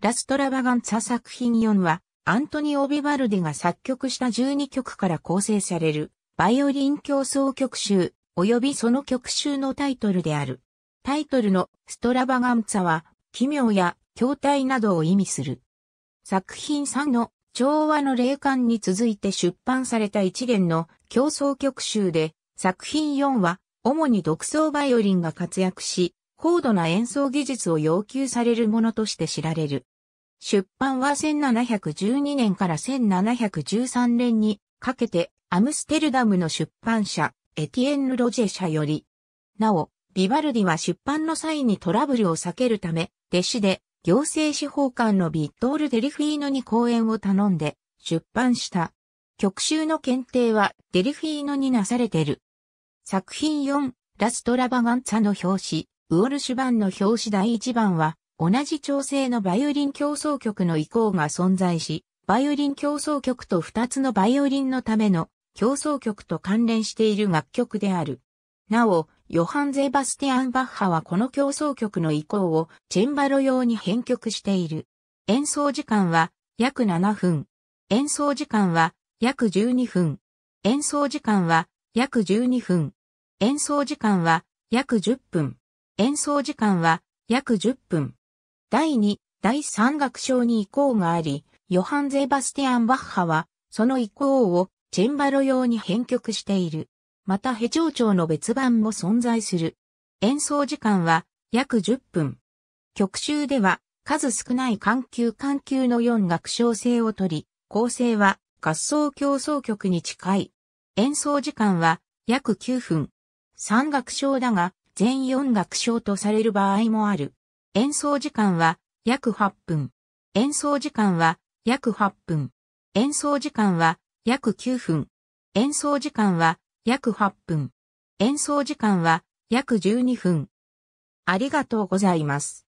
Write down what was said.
ラストラバガンツァ作品4は、アントニオ・ビバルディが作曲した12曲から構成される、バイオリン競争曲集、及びその曲集のタイトルである。タイトルのストラバガンツァは、奇妙や筐体などを意味する。作品3の調和の霊感に続いて出版された一連の競争曲集で、作品4は、主に独奏バイオリンが活躍し、高度な演奏技術を要求されるものとして知られる。出版は1712年から1713年にかけてアムステルダムの出版社エティエンヌ・ロジェ社より。なお、ビバルディは出版の際にトラブルを避けるため、弟子で行政司法官のビットール・デリフィーノに講演を頼んで出版した。曲集の検定はデリフィーノになされてる。作品4、ラストラバガンツァの表紙。ウォルシュ版の表紙第1番は、同じ調整のバイオリン競争曲の意向が存在し、バイオリン競争曲と2つのバイオリンのための競争曲と関連している楽曲である。なお、ヨハン・ゼバスティアン・バッハはこの競争曲の意向をチェンバロ用に編曲している。演奏時間は約7分。演奏時間は約12分。演奏時間は約12分。演奏時間は約10分。演奏時間は約10分。第2、第3楽章に移行があり、ヨハン・ゼバスティアン・バッハは、その移行をチェンバロ用に編曲している。また、ヘ長調の別版も存在する。演奏時間は約10分。曲集では数少ない緩急緩急の4楽章性をとり、構成は合奏競争曲に近い。演奏時間は約9分。3楽章だが、全4楽章とされる場合もある。演奏時間は約8分。演奏時間は約8分。演奏時間は約9分。演奏時間は約8分。演奏時間は約12分。ありがとうございます。